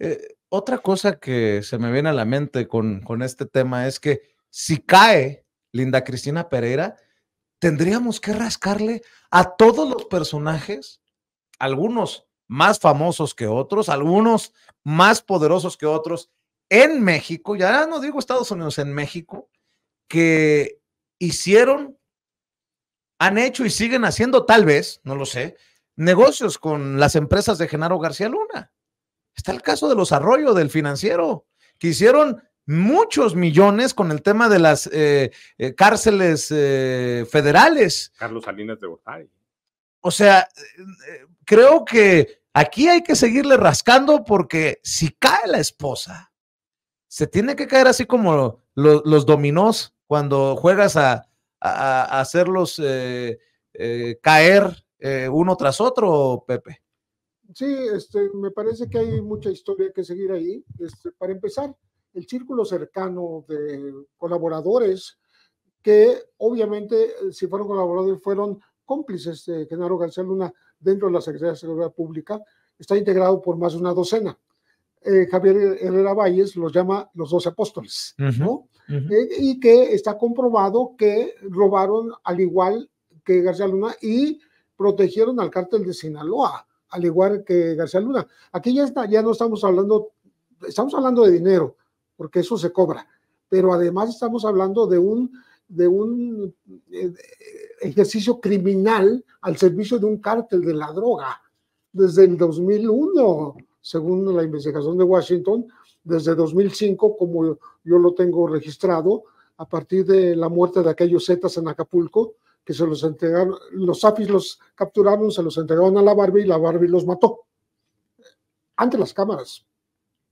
Eh, otra cosa que se me viene a la mente con, con este tema es que si cae Linda Cristina Pereira, tendríamos que rascarle a todos los personajes, algunos más famosos que otros, algunos más poderosos que otros, en México, ya no digo Estados Unidos, en México, que hicieron, han hecho y siguen haciendo, tal vez, no lo sé, negocios con las empresas de Genaro García Luna. Está el caso de los arroyos del financiero, que hicieron muchos millones con el tema de las eh, eh, cárceles eh, federales. Carlos Salinas de Gortari. O sea, creo que aquí hay que seguirle rascando porque si cae la esposa, se tiene que caer así como los, dominós cuando juegas a hacerlos caer uno tras otro, Pepe. Sí, este, me parece que hay mucha historia que seguir ahí. Este, para empezar, el círculo cercano de colaboradores que obviamente, eh, si fueron colaboradores, fueron cómplices de Genaro García Luna dentro de la Secretaría de Seguridad Pública, está integrado por más de una docena. Eh, Javier Herrera Valles los llama los doce apóstoles, ¿no? Eh, y que está comprobado que robaron al igual que García Luna y protegieron al cártel de Sinaloa al igual que García Luna. Aquí ya, está, ya no estamos hablando, estamos hablando de dinero, porque eso se cobra, pero además estamos hablando de un, de un eh, eh, ejercicio criminal al servicio de un cártel de la droga desde el 2001, según la investigación de Washington, desde 2005, como yo lo tengo registrado, a partir de la muerte de aquellos Zetas en Acapulco, que se los entregaron, los Zafis los capturaron, se los entregaron a la Barbie y la Barbie los mató. Ante las cámaras.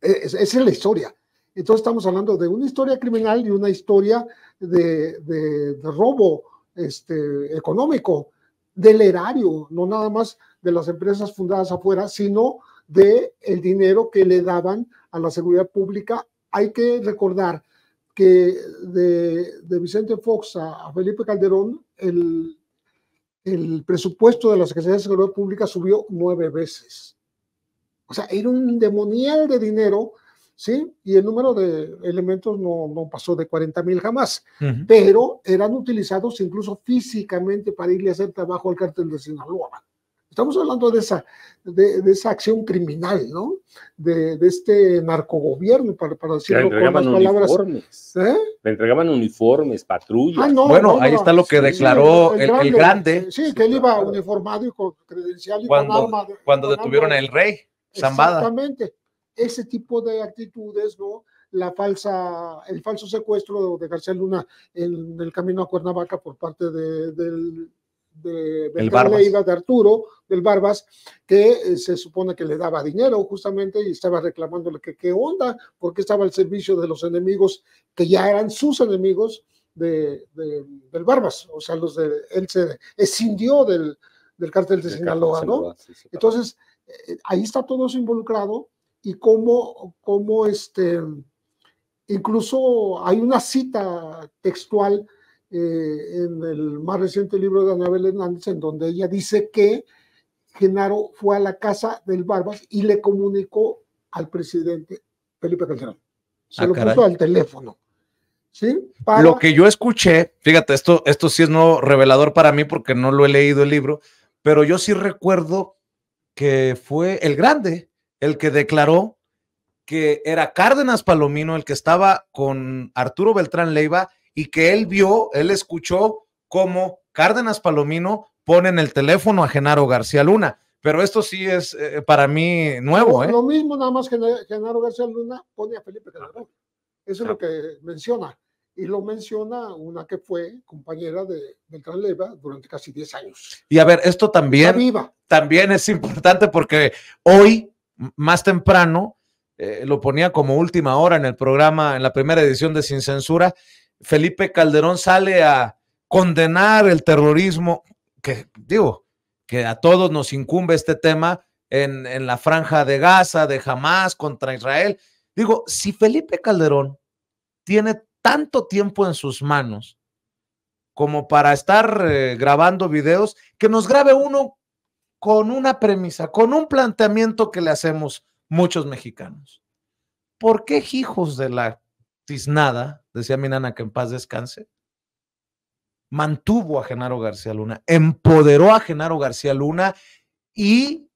E, esa es la historia. Entonces estamos hablando de una historia criminal y una historia de, de, robo este, económico, del erario, no nada más de las empresas fundadas afuera, sino de el dinero que le daban a la seguridad pública. Hay que recordar que de, de Vicente Fox a Felipe Calderón el, presupuesto de la Secretaría de Seguridad Pública subió nueve veces. O sea, era un demonial de dinero, ¿sí? Y el número de elementos no, pasó de 40 mil jamás, pero eran utilizados incluso físicamente para irle a hacer trabajo al cártel de Sinaloa. Estamos hablando de esa, de, esa acción criminal, ¿no? De, este narcogobierno, para, para decirlo con las palabras. ¿eh? Le entregaban uniformes, patrullas. Ah, bueno, ahí está lo que declaró el, el, grande, Sí, que él iba uniformado y con credencial y con arma. Cuando detuvieron al rey, Zambada. Exactamente. Ese tipo de actitudes, ¿no? la falsa, el falso secuestro de García Luna en el camino a Cuernavaca por parte del de Leiva de Arturo, del Barbas, que eh, se supone que le daba dinero justamente y estaba reclamándole que qué onda, porque estaba al servicio de los enemigos que ya eran sus enemigos de, del Barbas, o sea, los de, él se escindió del, del cártel de, Sinaloa, ¿no? Entonces, eh, ahí está todo involucrado y cómo, cómo este, incluso hay una cita textual eh, en el más reciente libro de Anabel Hernández, en donde ella dice que Genaro fue a la casa del Barbas y le comunicó al presidente Felipe Calderón. Se ah, lo puso al teléfono. Lo que yo escuché, fíjate, esto, esto sí es no revelador para mí porque no lo he leído el libro, pero yo sí recuerdo que fue el grande el que declaró que era Cárdenas Palomino el que estaba con Arturo Beltrán Leiva y que él vio, él escuchó cómo Cárdenas Palomino pone en el teléfono a Genaro García Luna. Pero esto sí es eh, eh, para mí nuevo. ¿eh? Lo mismo, nada más que Genaro García Luna pone a Felipe Calderón. Eso es lo que menciona. Y lo menciona una que fue compañera de Beltrán Leva durante casi 10 años. Y a ver, esto también, también es importante porque hoy, más temprano, eh, lo ponía como última hora en el programa, en la primera edición de Sin Censura, Felipe Calderón sale a condenar el terrorismo, que digo, que a todos nos incumbe este tema en, la franja de Gaza, de Hamas contra Israel. Digo, si Felipe Calderón tiene tanto tiempo en sus manos como para estar eh, grabando videos, que nos grabe uno con una premisa, con un planteamiento que le hacemos muchos mexicanos. ¿Por qué hijos de la tiznada, decía mi nana que en paz descanse, mantuvo a Genaro García Luna, empoderó a Genaro García Luna y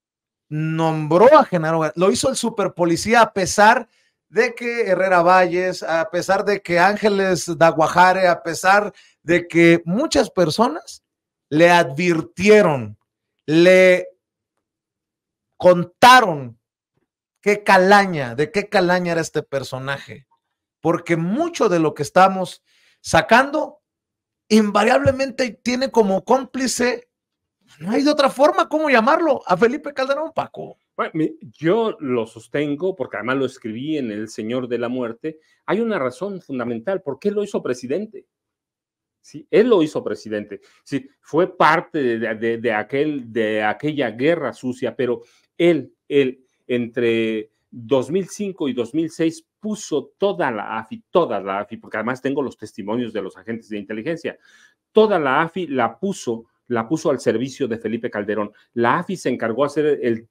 nombró a Genaro Lo hizo el superpolicía a pesar de que Herrera Valles, a pesar de que Ángeles Daguajare, a pesar de que muchas personas le advirtieron, le contaron qué calaña, de qué calaña era este personaje porque mucho de lo que estamos sacando invariablemente tiene como cómplice, no hay de otra forma cómo llamarlo, a Felipe Calderón Paco. yo lo sostengo porque además lo escribí en El Señor de la Muerte. Hay una razón fundamental. porque qué lo hizo presidente? Sí, él lo hizo presidente. Sí, fue parte de, de aquella guerra sucia, pero él, él, entre 2005 y 2006 puso toda la AFI, toda la AFI, porque además tengo los testimonios de los agentes de inteligencia, toda la AFI la puso, la puso al servicio de Felipe Calderón. La AFI se encargó de hacer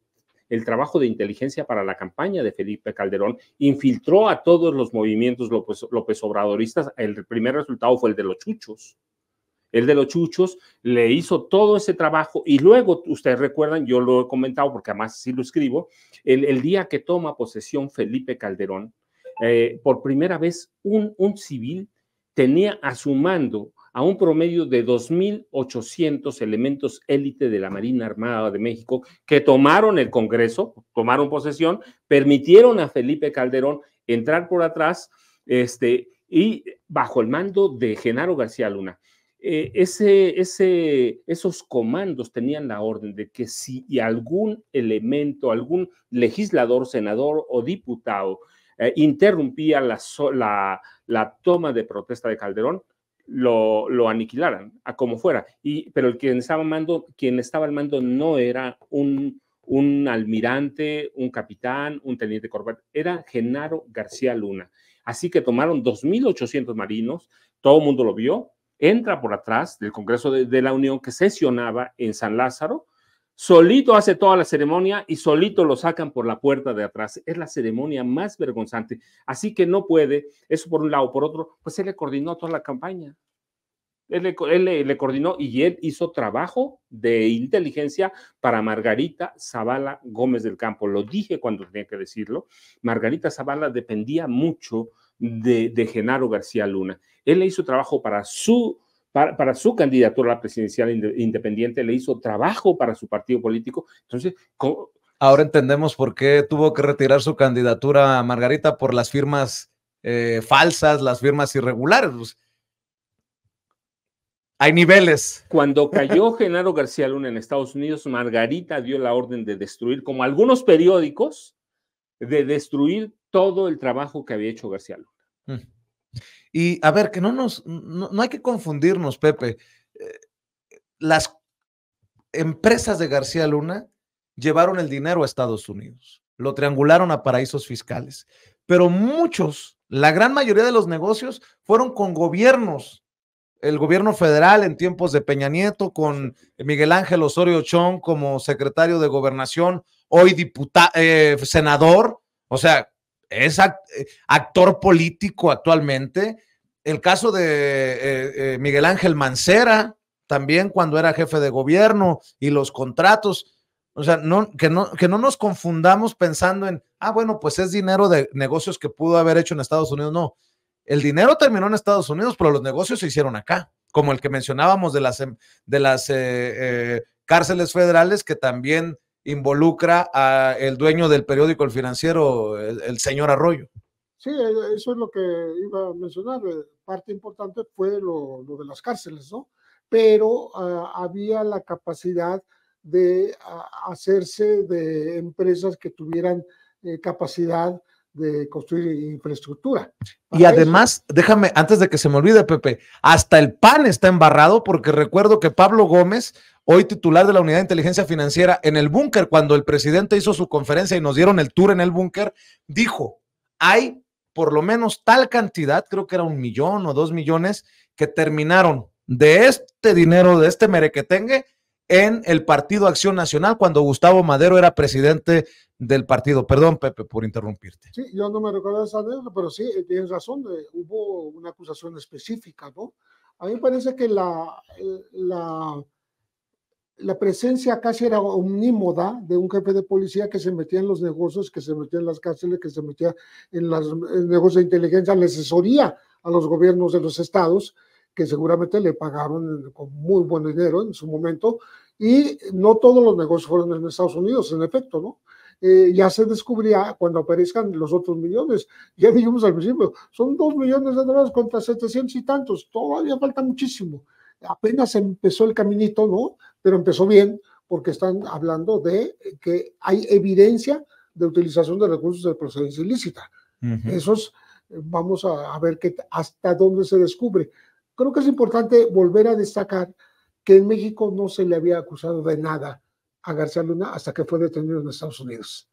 el, trabajo de inteligencia para la campaña de Felipe Calderón, infiltró a todos los movimientos López Obradoristas. El primer resultado fue el de los chuchos el de los chuchos, le hizo todo ese trabajo y luego, ustedes recuerdan, yo lo he comentado porque además sí lo escribo, el, el día que toma posesión Felipe Calderón, eh, por primera vez un, un civil tenía a su mando a un promedio de 2.800 elementos élite de la Marina Armada de México que tomaron el Congreso, tomaron posesión, permitieron a Felipe Calderón entrar por atrás este, y bajo el mando de Genaro García Luna. Eh, ese, ese, esos comandos tenían la orden de que si algún elemento, algún legislador, senador o diputado eh, interrumpía la, toma de protesta de Calderón, lo, aniquilaran, a como fuera. Y, pero quien estaba, mando, quien estaba al mando no era un, almirante, un capitán, un teniente corbat, era Genaro García Luna. Así que tomaron 2.800 marinos, todo el mundo lo vio, entra por atrás del Congreso de, la Unión que sesionaba en San Lázaro, solito hace toda la ceremonia y solito lo sacan por la puerta de atrás. Es la ceremonia más vergonzante. Así que no puede, eso por un lado, por otro, pues él le coordinó toda la campaña. Él, le, le coordinó y él hizo trabajo de inteligencia para Margarita Zavala Gómez del Campo. Lo dije cuando tenía que decirlo. Margarita Zavala dependía mucho de, Genaro García Luna. Él le hizo trabajo para su para, su candidatura a la presidencial independiente, le hizo trabajo para su partido político. Entonces, ahora entendemos por qué tuvo que retirar su candidatura a Margarita por las firmas eh, falsas, las firmas irregulares. Pues, hay niveles. Cuando cayó Genaro García Luna en Estados Unidos, Margarita dio la orden de destruir, como algunos periódicos, de destruir todo el trabajo que había hecho García Luna. Mm. Y a ver, que no nos, no, hay que confundirnos, Pepe. Eh, las empresas de García Luna llevaron el dinero a Estados Unidos, lo triangularon a paraísos fiscales, pero muchos, la gran mayoría de los negocios fueron con gobiernos, el gobierno federal en tiempos de Peña Nieto, con Miguel Ángel Osorio Chong como secretario de gobernación, hoy diputado, eh, senador, o sea, es actor político actualmente. El caso de eh, eh, Miguel Ángel Mancera, también cuando era jefe de gobierno y los contratos. O sea, no, que, no, que no nos confundamos pensando en, ah, bueno, pues es dinero de negocios que pudo haber hecho en Estados Unidos. No, el dinero terminó en Estados Unidos, pero los negocios se hicieron acá, como el que mencionábamos de las, em, de las eh, cárceles federales que también involucra al dueño del periódico El Financiero, el, señor Arroyo. Sí, e, eso es lo que iba a mencionar. Eh, parte importante fue lo, de las cárceles, ¿no? Pero ah, había la capacidad de ah, hacerse de empresas que tuvieran eh, capacidad de construir infraestructura. y además, déjame, antes de que se me olvide, Pepe, hasta el PAN está embarrado porque recuerdo que Pablo Gómez hoy titular de la Unidad de Inteligencia Financiera, en el búnker, cuando el presidente hizo su conferencia y nos dieron el tour en el búnker, dijo, hay por lo menos tal cantidad, creo que era un millón o dos millones, que terminaron de este dinero, de este merequetengue, en el Partido Acción Nacional cuando Gustavo Madero era presidente del partido. Perdón, Pepe, por interrumpirte. Sí, yo no me recuerdo esa anécdota, pero sí, eh, tienes razón, eh, hubo una acusación específica, ¿no? A mí me parece que la eh, la presencia casi era omnímoda de un jefe de policía que se metía en los negocios, que se metía en las cárceles, que se metía en los negocios de inteligencia, le asesoría a los gobiernos de los estados, que seguramente le pagaron con muy buen dinero en su momento, y no todos los negocios fueron en Estados Unidos, en efecto, ¿no? Eh, ya se descubría cuando aparezcan los otros millones. Ya dijimos al principio, son dos millones de dólares contra setecientos y tantos, todavía falta muchísimo. Apenas empezó el caminito, ¿no? pero empezó bien porque están hablando de que hay evidencia de utilización de recursos de procedencia ilícita. Eso Esos eh, vamos a, ver qué hasta dónde se descubre. Creo que es importante volver a destacar que en México no se le había acusado de nada a García Luna hasta que fue detenido en Estados Unidos.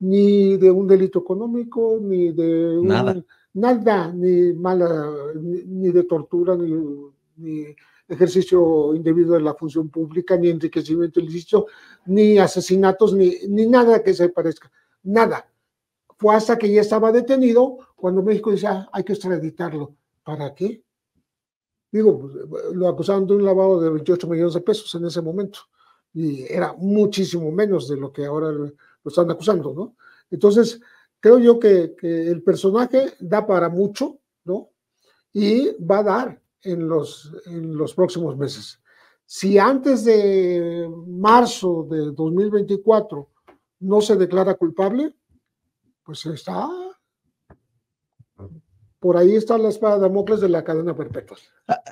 Ni de un delito económico, ni de nada. nada, ni mala, de tortura, ni, ni ejercicio indebido de la función pública, ni enriquecimiento ilícito, ni asesinatos, ni, ni nada que se parezca, nada. Fue hasta que ya estaba detenido cuando México decía, ah, hay que extraditarlo. ¿Para qué? Digo, lo acusaron de un lavado de 28 millones de pesos en ese momento y era muchísimo menos de lo que ahora lo están acusando, ¿no? Entonces, creo yo que, que, el personaje da para mucho, ¿no? Y va a dar, en los, en los próximos meses. Si antes de marzo de 2024 no se declara culpable, pues está por ahí está la espada de Damocles de la cadena perpetua. Ah,